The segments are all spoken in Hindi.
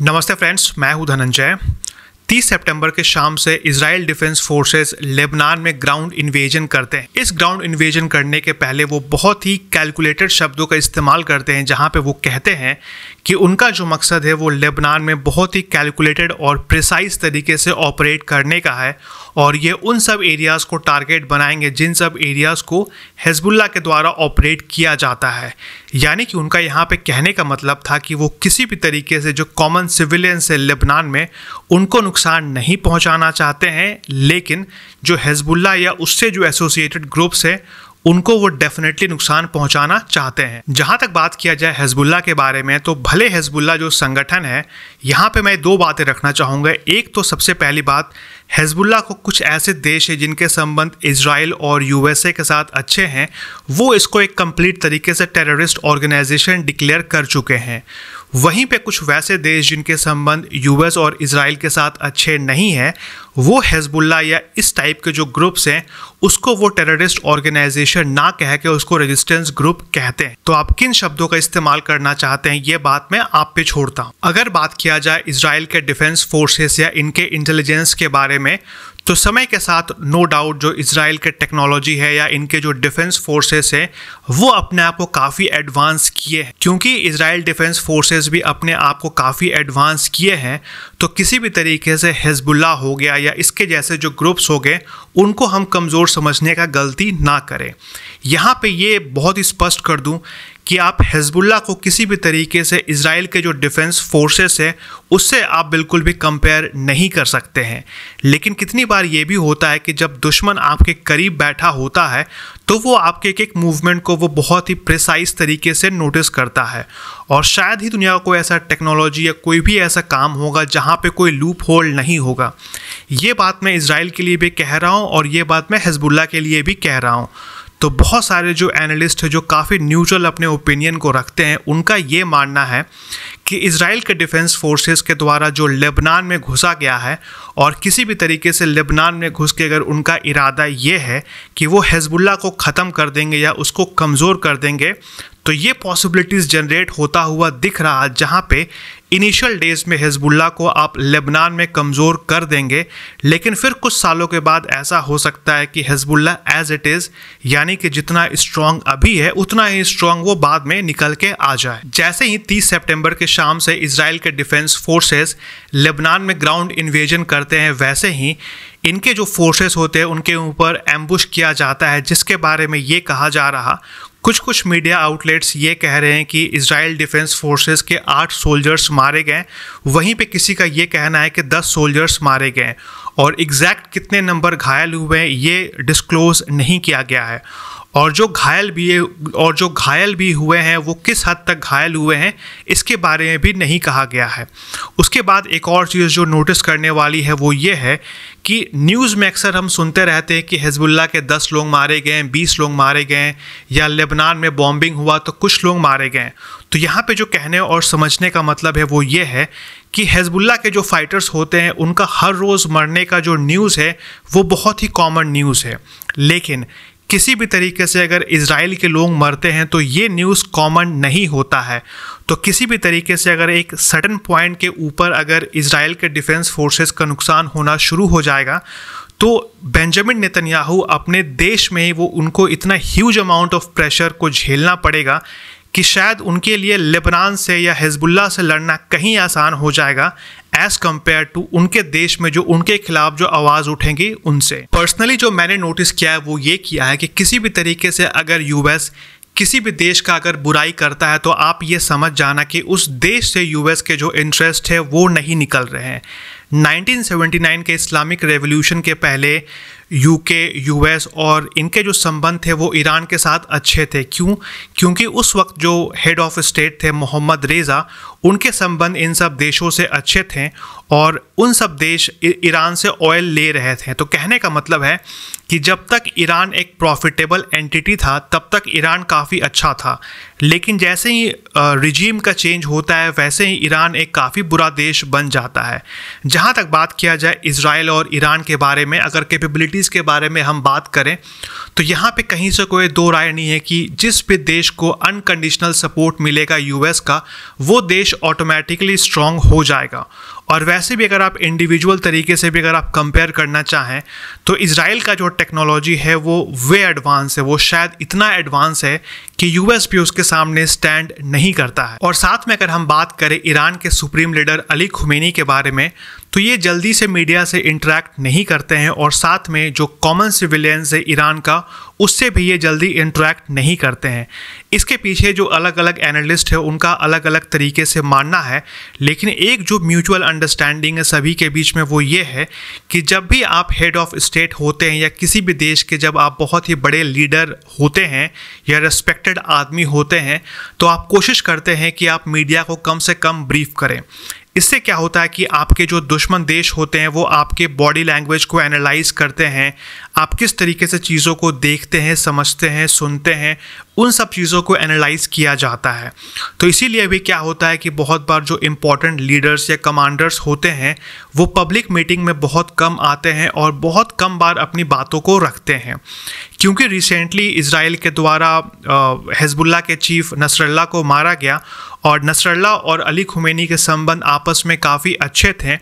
नमस्ते फ्रेंड्स मैं हूं धनंजय 30 सितंबर के शाम से इसराइल डिफेंस फोर्सेस लेबनान में ग्राउंड इन्वेजन करते हैं इस ग्राउंड इन्वेजन करने के पहले वो बहुत ही कैलकुलेटेड शब्दों का इस्तेमाल करते हैं जहां पे वो कहते हैं कि उनका जो मकसद है वो लेबनान में बहुत ही कैलकुलेटेड और प्रिसाइज तरीके से ऑपरेट करने का है और ये उन सब एरियाज़ को टारगेट बनाएंगे जिन सब एरियाज़ को हिजबुल्ला के द्वारा ऑपरेट किया जाता है यानी कि उनका यहाँ पे कहने का मतलब था कि वो किसी भी तरीके से जो कॉमन सिविलियंस है लेबनान में उनको नुकसान नहीं पहुँचाना चाहते हैं लेकिन जो हिजबुल्ला या उससे जो एसोसिएटेड ग्रुप्स हैं उनको वो डेफिनेटली नुकसान पहुंचाना चाहते हैं जहां तक बात किया जाए हिजबुल्ला के बारे में तो भले हिजबुल्ला जो संगठन है यहाँ पे मैं दो बातें रखना चाहूँगा एक तो सबसे पहली बात हिजबुल्ला को कुछ ऐसे देश हैं जिनके संबंध इसराइल और यूएसए के साथ अच्छे हैं वो इसको एक कंप्लीट तरीके से टेररिस्ट ऑर्गेनाइजेशन डिक्लेयर कर चुके हैं वहीं पे कुछ वैसे देश जिनके संबंध यूएस और इसराइल के साथ अच्छे नहीं हैं वो हेजबुल्ला या इस टाइप के जो ग्रुप्स हैं उसको वो टेररिस्ट ऑर्गेनाइजेशन ना कह के उसको रेजिस्टेंस ग्रुप कहते हैं तो आप किन शब्दों का इस्तेमाल करना चाहते हैं ये बात मैं आप पे छोड़ता हूँ अगर बात किया जाए इसराइल के डिफेंस फोर्सेस या इनके इंटेलिजेंस के बारे में तो समय के साथ नो डाउट जो इसराइल के टेक्नोलॉजी है या इनके जो डिफेंस फोर्सेस है वो अपने आप को काफ़ी एडवांस किए हैं क्योंकि इसराइल डिफेंस फोर्सेस भी अपने आप को काफ़ी एडवांस किए हैं तो किसी भी तरीके से हिजबुल्ला हो गया या इसके जैसे जो ग्रुप्स हो गए उनको हम कमज़ोर समझने का गलती ना करें यहाँ पे ये बहुत ही स्पष्ट कर दूँ कि आप हिजबुल्ला को किसी भी तरीके से इसराइल के जो डिफेंस फोर्सेस है उससे आप बिल्कुल भी कंपेयर नहीं कर सकते हैं लेकिन कितनी बार ये भी होता है कि जब दुश्मन आपके करीब बैठा होता है तो वो आपके एक एक मूवमेंट को वो बहुत ही प्रिसाइज तरीके से नोटिस करता है और शायद ही दुनिया को ऐसा टेक्नोलॉजी या कोई भी ऐसा काम होगा जहाँ पे कोई लूप होल नहीं होगा ये बात मैं इसराइल के लिए भी कह रहा हूँ और ये बात मैं हिजबुल्ला के लिए भी कह रहा हूँ तो बहुत सारे जो एनालिस्ट हैं जो काफ़ी न्यूट्रल अपने ओपिनियन को रखते हैं उनका ये मानना है कि इसराइल के डिफेंस फोर्सेस के द्वारा जो लेबनान में घुसा गया है और किसी भी तरीके से लेबनान में घुस के अगर उनका इरादा ये है कि वो हेजबुल्ला को ख़त्म कर देंगे या उसको कमज़ोर कर देंगे तो ये पॉसिबिलिटीज़ जनरेट होता हुआ दिख रहा जहाँ पे इनिशियल डेज में हिजबुल्ला को आप लेबनान में कमज़ोर कर देंगे लेकिन फिर कुछ सालों के बाद ऐसा हो सकता है कि हिजबुल्ला एज इट इज़ यानी कि जितना स्ट्रॉन्ग अभी है उतना ही स्ट्रॉन्ग वो बाद में निकल के आ जाए जैसे ही 30 सितंबर के शाम से इसराइल के डिफेंस फोर्सेस लेबनान में ग्राउंड इन्वेजन करते हैं वैसे ही इनके जो फोर्सेस होते हैं उनके ऊपर एम्बुश किया जाता है जिसके बारे में ये कहा जा रहा कुछ कुछ मीडिया आउटलेट्स ये कह रहे हैं कि इसराइल डिफेंस फोर्सेस के आठ सोल्जर्स मारे गए वहीं पे किसी का ये कहना है कि दस सोल्जर्स मारे गए और एग्जैक्ट कितने नंबर घायल हुए हैं ये डिस्क्लोज नहीं किया गया है और जो घायल भी और जो घायल भी हुए हैं वो किस हद तक घायल हुए हैं इसके बारे में भी नहीं कहा गया है उसके बाद एक और चीज़ जो नोटिस करने वाली है वो ये है कि न्यूज़ में अक्सर हम सुनते रहते हैं कि हिजबुल्ला के 10 लोग मारे गए हैं 20 लोग मारे गए हैं या लेबनान में बॉम्बिंग हुआ तो कुछ लोग मारे गए हैं तो यहाँ पे जो कहने और समझने का मतलब है वो ये है कि हिजबुल्ला के जो फाइटर्स होते हैं उनका हर रोज़ मरने का जो न्यूज़ है वो बहुत ही कॉमन न्यूज़ है लेकिन किसी भी तरीके से अगर इसराइल के लोग मरते हैं तो ये न्यूज़ कॉमन नहीं होता है तो किसी भी तरीके से अगर एक सडन पॉइंट के ऊपर अगर इसराइल के डिफेंस फोर्सेस का नुकसान होना शुरू हो जाएगा तो बेंजामिन नेतन्याहू अपने देश में ही वो उनको इतना ह्यूज अमाउंट ऑफ प्रेशर को झेलना पड़ेगा कि शायद उनके लिए लेबनान से या हिजबुल्ला से लड़ना कहीं आसान हो जाएगा एज कम्पेयर टू उनके देश में जो उनके खिलाफ जो आवाज उठेंगी उनसे पर्सनली जो मैंने नोटिस किया है वो ये किया है कि किसी भी तरीके से अगर यूएस किसी भी देश का अगर बुराई करता है तो आप ये समझ जाना कि उस देश से यूएस के जो इंटरेस्ट है वो नहीं निकल रहे हैं 1979 के इस्लामिक रेवोल्यूशन के पहले यूके यूएस और इनके जो संबंध थे वो ईरान के साथ अच्छे थे क्यों क्योंकि उस वक्त जो हेड ऑफ स्टेट थे मोहम्मद रेज़ा उनके संबंध इन सब देशों से अच्छे थे और उन सब देश ईरान से ऑयल ले रहे थे तो कहने का मतलब है कि जब तक ईरान एक प्रॉफिटेबल एंटिटी था तब तक ईरान काफ़ी अच्छा था लेकिन जैसे ही रिजीम का चेंज होता है वैसे ही ईरान एक काफ़ी बुरा देश बन जाता है जहाँ तक बात किया जाए इसराइल और ईरान के बारे में अगर कैपेबिलिटीज़ के बारे में हम बात करें तो यहाँ पे कहीं से कोई दो राय नहीं है कि जिस भी देश को अनकंडीशनल सपोर्ट मिलेगा यूएस का वो देश ऑटोमेटिकली स्ट्रांग हो जाएगा और वैसे भी अगर आप इंडिविजुअल तरीके से भी अगर आप कंपेयर करना चाहें तो इसराइल का जो टेक्नोलॉजी है वो वे एडवांस है वो शायद इतना एडवांस है कि यूएस भी उसके सामने स्टैंड नहीं करता है और साथ में अगर हम बात करें ईरान के सुप्रीम लीडर अली खुमेनी के बारे में तो ये जल्दी से मीडिया से इंटरेक्ट नहीं करते हैं और साथ में जो कॉमन सिविलियंस है ईरान का उससे भी ये जल्दी इंटरेक्ट नहीं करते हैं इसके पीछे जो अलग अलग एनालिस्ट है उनका अलग अलग तरीके से मानना है लेकिन एक जो म्यूचुअल अंडरस्टैंडिंग है सभी के बीच में वो ये है कि जब भी आप हेड ऑफ स्टेट होते हैं या किसी भी देश के जब आप बहुत ही बड़े लीडर होते हैं या रेस्पेक्टेड इंटरेस्टेड आदमी होते हैं तो आप कोशिश करते हैं कि आप मीडिया को कम से कम ब्रीफ करें इससे क्या होता है कि आपके जो दुश्मन देश होते हैं वो आपके बॉडी लैंग्वेज को एनालाइज करते हैं आप किस तरीके से चीज़ों को देखते हैं समझते हैं सुनते हैं उन सब चीज़ों को एनालाइज किया जाता है तो इसीलिए भी क्या होता है कि बहुत बार जो इम्पोर्टेंट लीडर्स या कमांडर्स होते हैं वो पब्लिक मीटिंग में बहुत कम आते हैं और बहुत कम बार अपनी बातों को रखते हैं क्योंकि रिसेंटली इसराइल के द्वारा हजबुल्ला के चीफ नसरल्ला को मारा गया और नसरल्ला और अली खुमैनी के संबंध आपस में काफ़ी अच्छे थे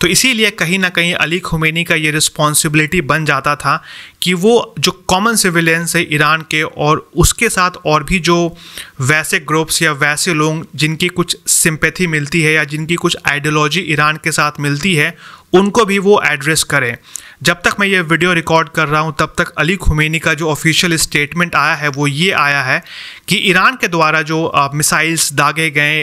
तो इसीलिए कहीं ना कहीं अली खुमैनी का ये रिस्पॉन्सिबिलिटी बन जाता था कि वो जो कॉमन सिविलियंस है ईरान के और उसके साथ और भी जो वैसे ग्रुप्स या वैसे लोग जिनकी कुछ सिंपैथी मिलती है या जिनकी कुछ आइडियोलॉजी ईरान के साथ मिलती है उनको भी वो एड्रेस करें जब तक मैं ये वीडियो रिकॉर्ड कर रहा हूँ तब तक अली खुमेनी का जो ऑफिशियल स्टेटमेंट आया है वो ये आया है कि ईरान के द्वारा जो मिसाइल्स दागे गए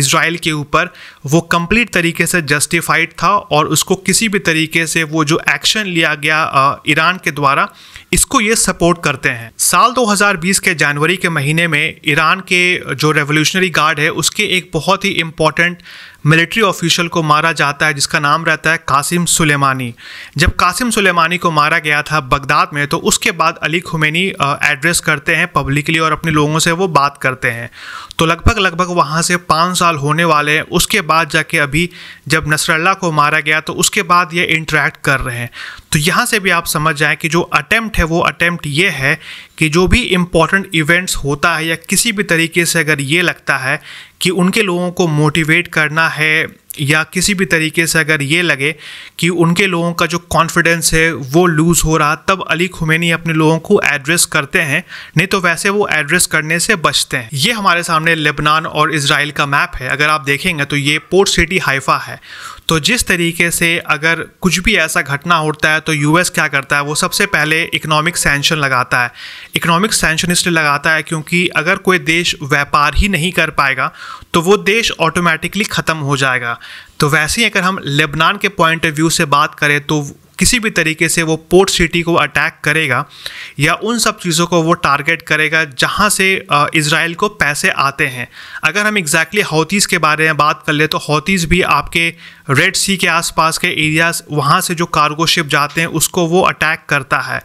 इसराइल के ऊपर वो कंप्लीट तरीके से जस्टिफाइड था और उसको किसी भी तरीके से वो जो एक्शन लिया गया ईरान के द्वारा इसको ये सपोर्ट करते हैं साल 2020 के जनवरी के महीने में ईरान के जो रेवोल्यूशनरी गार्ड है उसके एक बहुत ही इम्पॉर्टेंट मिलिट्री ऑफिशियल को मारा जाता है जिसका नाम रहता है कासिम सुलेमानी जब कासिम सुलेमानी को मारा गया था बगदाद में तो उसके बाद अली खुमैनी एड्रेस करते हैं पब्लिकली और अपने लोगों से वो बात करते हैं तो लगभग लगभग वहाँ से पाँच साल होने वाले हैं उसके बाद जाके अभी जब नसरल्ला को मारा गया तो उसके बाद ये इंटरेक्ट कर रहे हैं तो यहाँ से भी आप समझ जाएं कि जो अटैम्प्ट है वो अटैम्प्ट ये है कि जो भी इम्पोर्टेंट इवेंट्स होता है या किसी भी तरीके से अगर ये लगता है कि उनके लोगों को मोटिवेट करना है या किसी भी तरीके से अगर ये लगे कि उनके लोगों का जो कॉन्फिडेंस है वो लूज़ हो रहा तब अली खुमेनी अपने लोगों को एड्रेस करते हैं नहीं तो वैसे वो एड्रेस करने से बचते हैं ये हमारे सामने लेबनान और इसराइल का मैप है अगर आप देखेंगे तो ये पोर्ट सिटी हाइफा है तो जिस तरीके से अगर कुछ भी ऐसा घटना होता है तो यूएस क्या करता है वो सबसे पहले इकोनॉमिक सेंशन लगाता है इकोनॉमिक सेंशन इसलिए लगाता है क्योंकि अगर कोई देश व्यापार ही नहीं कर पाएगा तो वो देश ऑटोमेटिकली ख़त्म हो जाएगा तो वैसे ही अगर हम लेबनान के पॉइंट ऑफ व्यू से बात करें तो किसी भी तरीके से वो पोर्ट सिटी को अटैक करेगा या उन सब चीज़ों को वो टारगेट करेगा जहाँ से इसराइल को पैसे आते हैं अगर हम एग्जैक्टली exactly हौतीज़ के बारे में बात कर ले तो हौतीज़ भी आपके रेड सी के आसपास के एरियाज़ वहाँ से जो कार्गो शिप जाते हैं उसको वो अटैक करता है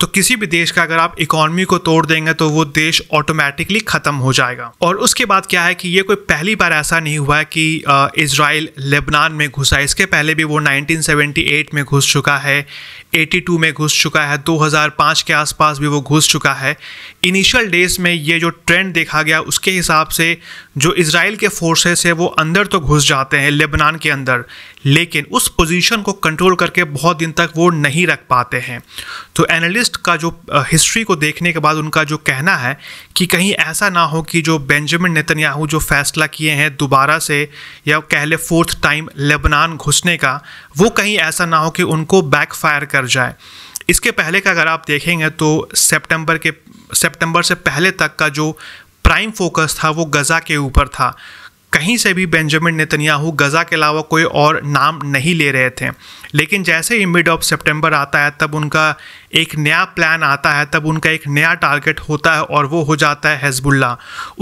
तो किसी भी देश का अगर आप इकॉनमी को तोड़ देंगे तो वो देश ऑटोमेटिकली ख़त्म हो जाएगा और उसके बाद क्या है कि ये कोई पहली बार ऐसा नहीं हुआ है कि इसराइल लेबनान में घुसा इसके पहले भी वो 1978 में घुस चुका है 1982 में घुस चुका है 2005 के आसपास भी वो घुस चुका है इनिशियल डेज में ये जो ट्रेंड देखा गया उसके हिसाब से जो इसराइल के फोर्सेस है वो अंदर तो घुस जाते हैं लेबनान के अंदर लेकिन उस पोजीशन को कंट्रोल करके बहुत दिन तक वो नहीं रख पाते हैं तो एनालिस्ट का जो हिस्ट्री को देखने के बाद उनका जो कहना है कि कहीं ऐसा ना हो कि जो बेंजामिन नेतन्याहू जो फैसला किए हैं दोबारा से या कहले फोर्थ टाइम लेबनान घुसने का वो कहीं ऐसा ना हो कि उनको बैकफायर कर कर जाए इसके पहले का अगर आप देखेंगे तो सितंबर के सितंबर से पहले तक का जो प्राइम फोकस था वो गज़ा के ऊपर था कहीं से भी बेंजामिन नेतन्याहू गज़ा के अलावा कोई और नाम नहीं ले रहे थे लेकिन जैसे ही मिड ऑफ सितंबर आता है तब उनका एक नया प्लान आता है तब उनका एक नया टारगेट होता है और वो हो जाता है हेजबुल्ला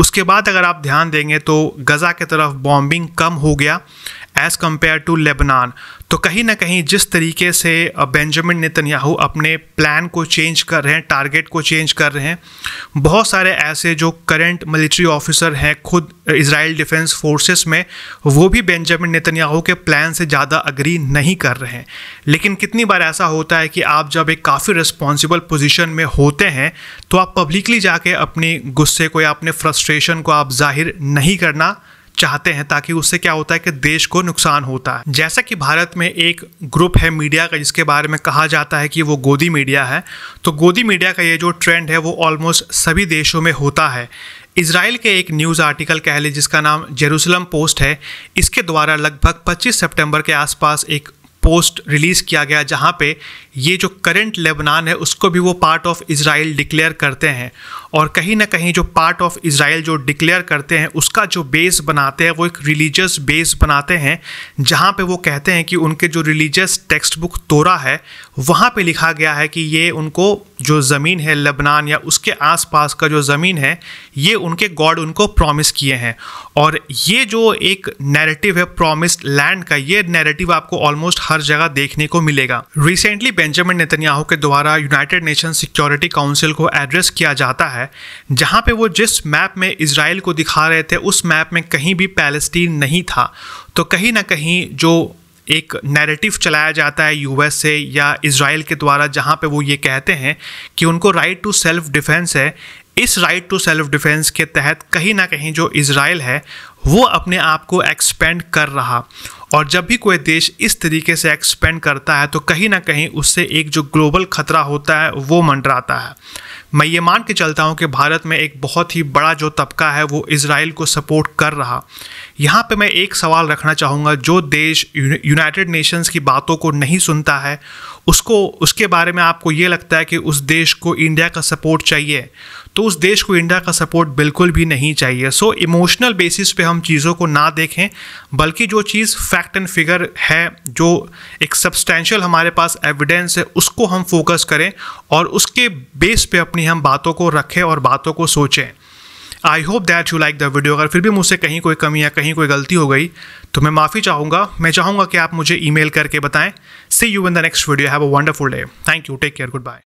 उसके बाद अगर आप ध्यान देंगे तो गज़ा की तरफ बॉम्बिंग कम हो गया एज़ कम्पेयर टू लेबनान तो कहीं ना कहीं जिस तरीके से बेंजामिन नितन्याहू अपने प्लान को चेंज कर रहे हैं टारगेट को चेंज कर रहे हैं बहुत सारे ऐसे जो करंट मिलिट्री ऑफिसर हैं खुद इसराइल डिफेंस फोर्सेस में वो भी बेंजामिन नितन्याहू के प्लान से ज़्यादा अग्री नहीं कर रहे हैं लेकिन कितनी बार ऐसा होता है कि आप जब एक काफ़ी रिस्पॉन्सिबल पोजिशन में होते हैं तो आप पब्लिकली जाके अपने गुस्से को या अपने फ्रस्ट्रेशन को आप जाहिर नहीं करना चाहते हैं ताकि उससे क्या होता है कि देश को नुकसान होता है जैसा कि भारत में एक ग्रुप है मीडिया का जिसके बारे में कहा जाता है कि वो गोदी मीडिया है तो गोदी मीडिया का ये जो ट्रेंड है वो ऑलमोस्ट सभी देशों में होता है इसराइल के एक न्यूज़ आर्टिकल कह लें जिसका नाम जेरूसलम पोस्ट है इसके द्वारा लगभग 25 सितंबर के आसपास एक पोस्ट रिलीज़ किया गया जहाँ पे ये जो करंट लेबनान है उसको भी वो पार्ट ऑफ इसराइल डिक्लेयर करते हैं और कहीं ना कहीं जो पार्ट ऑफ इसराइल जो डिक्लेयर करते हैं उसका जो बेस बनाते हैं वो एक रिलीजियस बेस बनाते हैं जहाँ पे वो कहते हैं कि उनके जो रिलीजियस टेक्स्ट बुक तोरा है वहाँ पे लिखा गया है कि ये उनको जो ज़मीन है लेबनान या उसके आसपास का जो ज़मीन है ये उनके गॉड उनको प्रॉमिस किए हैं और ये जो एक नैरेटिव है प्रॉमिस्ड लैंड का ये नैरेटिव आपको ऑलमोस्ट हर जगह देखने को मिलेगा रिसेंटली बेंजामिन नेतन्याहू के द्वारा यूनाइटेड नेशन सिक्योरिटी काउंसिल को एड्रेस किया जाता है जहां पे वो जिस मैप में इसराइल को दिखा रहे थे उस मैप में कहीं भी पैलेस्टीन नहीं था तो कहीं ना कहीं जो एक नैरेटिव चलाया जाता है यूएस से या इसराइल के द्वारा जहाँ पे वो ये कहते हैं कि उनको राइट टू सेल्फ डिफेंस है इस राइट टू सेल्फ डिफेंस के तहत कहीं ना कहीं जो इसराइल है वो अपने आप को एक्सपेंड कर रहा और जब भी कोई देश इस तरीके से एक्सपेंड करता है तो कहीं ना कहीं उससे एक जो ग्लोबल खतरा होता है वो मंडराता है मैं ये मान के चलता हूँ कि भारत में एक बहुत ही बड़ा जो तबका है वो इसराइल को सपोर्ट कर रहा यहाँ पे मैं एक सवाल रखना चाहूँगा जो देश यूनाइटेड नेशंस की बातों को नहीं सुनता है उसको उसके बारे में आपको ये लगता है कि उस देश को इंडिया का सपोर्ट चाहिए तो उस देश को इंडिया का सपोर्ट बिल्कुल भी नहीं चाहिए सो इमोशनल बेसिस पे हम चीज़ों को ना देखें बल्कि जो चीज़ फैक्ट एंड फिगर है जो एक सब्सटैशियल हमारे पास एविडेंस है उसको हम फोकस करें और उसके बेस पे अपनी हम बातों को रखें और बातों को सोचें I hope that you like the video अगर फिर भी मुझसे कहीं कोई कमी या कहीं कोई गलती हो गई तो मैं माफ़ी चाहूँगा मैं चाहूँगा कि आप मुझे ई करके बताएं see you in the next video have a wonderful day thank you take care good bye